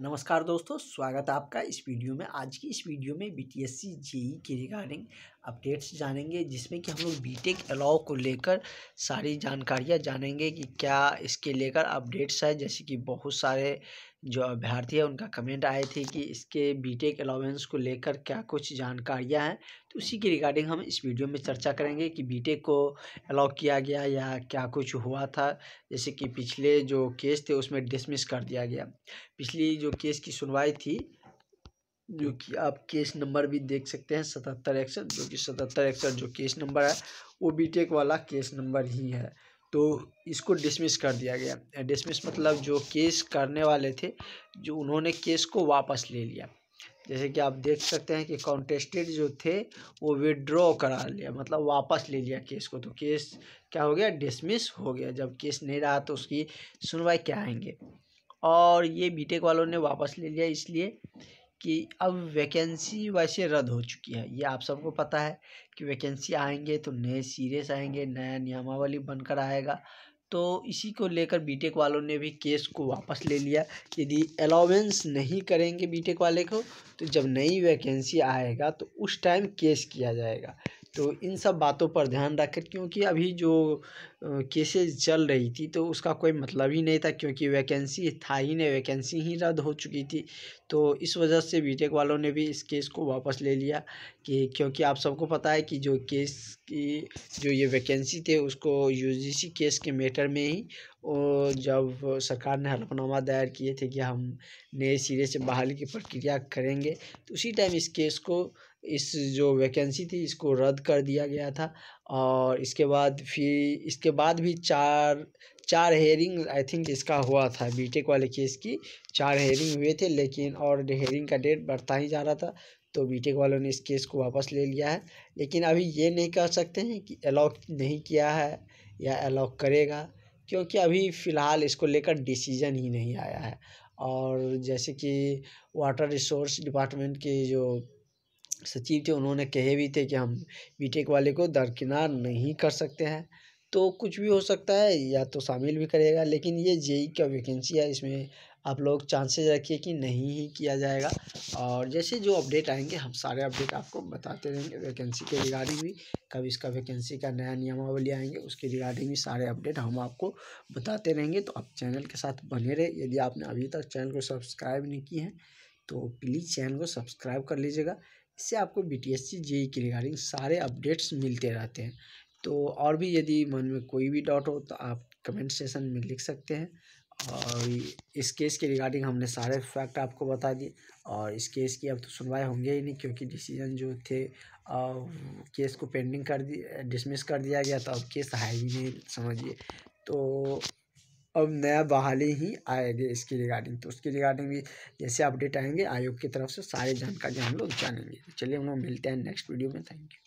नमस्कार दोस्तों स्वागत है आपका इस वीडियो में आज की इस वीडियो में बी जे जेई के रिगार्डिंग अपडेट्स जानेंगे जिसमें कि हम लोग बी टेक अलाव को लेकर सारी जानकारियाँ जानेंगे कि क्या इसके लेकर अपडेट्स है जैसे कि बहुत सारे जो अभ्यर्थी हैं उनका कमेंट आए थे कि इसके बी टेक अलाउेंस को लेकर क्या कुछ जानकारियाँ हैं तो उसी के रिगार्डिंग हम इस वीडियो में चर्चा करेंगे कि बी को अलाउ किया गया या क्या कुछ हुआ था जैसे कि पिछले जो केस थे उसमें डिसमिस कर दिया गया पिछली जो केस की सुनवाई थी जो कि आप केस नंबर भी देख सकते हैं सतहत्तर एक्सठ जो कि सतहत्तर एक्सठ जो केस नंबर है वो बीटेक वाला केस नंबर ही है तो इसको डिसमिस कर दिया गया डिसमिस मतलब जो केस करने वाले थे जो उन्होंने केस को वापस ले लिया जैसे कि आप देख सकते हैं कि कॉन्टेस्टेड जो थे वो विड्रॉ करा लिया मतलब वापस ले लिया केस को तो केस क्या हो गया डिसमिस हो गया जब केस नहीं रहा तो उसकी सुनवाई क्या आएंगे और ये बीटेक वालों ने वापस ले लिया इसलिए कि अब वैकेंसी वैसे रद्द हो चुकी है ये आप सबको पता है कि वैकेंसी आएंगे तो नए सीरियस आएंगे नया नियमावली बनकर आएगा तो इसी को लेकर बीटेक वालों ने भी केस को वापस ले लिया यदि अलाउवेंस नहीं करेंगे बीटेक वाले को तो जब नई वैकेंसी आएगा तो उस टाइम केस किया जाएगा तो इन सब बातों पर ध्यान रखें क्योंकि अभी जो केसेस चल रही थी तो उसका कोई मतलब ही नहीं था क्योंकि वैकेंसी था ही नहीं वैकेंसी ही रद्द हो चुकी थी तो इस वजह से बीटेक वालों ने भी इस केस को वापस ले लिया कि क्योंकि आप सबको पता है कि जो केस की जो ये वैकेंसी थे उसको यूजीसी केस के मैटर में ही और जब सरकार ने हलफनामा दायर किए थे कि हम नए सिरे से बहाली की प्रक्रिया करेंगे तो उसी टाइम इस केस को इस जो वैकेंसी थी इसको रद्द कर दिया गया था और इसके बाद फिर इसके बाद भी चार चार हेयरिंग आई थिंक इसका हुआ था बीटेक वाले केस की चार हेयरिंग हुए थे लेकिन और हेयरिंग का डेट बढ़ता ही जा रहा था तो बीटेक वालों ने इस केस को वापस ले लिया है लेकिन अभी ये नहीं कह सकते हैं कि अलाउ नहीं किया है या अलाउ करेगा क्योंकि अभी फ़िलहाल इसको लेकर डिसीजन ही नहीं आया है और जैसे कि वाटर रिसोर्स डिपार्टमेंट के जो सचिव थे उन्होंने कहे भी थे कि हम बी टेक वाले को दरकिनार नहीं कर सकते हैं तो कुछ भी हो सकता है या तो शामिल भी करेगा लेकिन ये जे e e का वैकेंसी है इसमें आप लोग चांसेस रखिए कि नहीं ही किया जाएगा और जैसे जो अपडेट आएंगे हम सारे अपडेट आपको बताते रहेंगे वैकेंसी के रिगार्डिंग भी कब इसका वैकेंसी का नया नियमावली आएंगे उसके रिगार्डिंग भी सारे अपडेट हम आपको बताते रहेंगे तो आप चैनल के साथ बने रहे यदि आपने अभी तक चैनल को सब्सक्राइब नहीं किए हैं तो प्लीज़ चैनल को सब्सक्राइब कर लीजिएगा इससे आपको B T S C J के रिगार्डिंग सारे अपडेट्स मिलते रहते हैं तो और भी यदि मन में कोई भी डाउट हो तो आप कमेंट सेशन में लिख सकते हैं और इस केस के रिगार्डिंग हमने सारे फैक्ट आपको बता दिए और इस केस की अब तो सुनवाई होंगे ही नहीं क्योंकि डिसीजन जो थे आ, केस को पेंडिंग कर दिया डिसमिस कर दिया गया था अब केस है ही नहीं समझिए तो अब नया बहाली ही आएगी इसकी रिगार्डिंग तो उसकी रिगार्डिंग भी जैसे अपडेट आएंगे आयोग की तरफ से सारी जानकारी हम लोग जानेंगे तो चलिए हम लोग मिलते हैं नेक्स्ट वीडियो में थैंक यू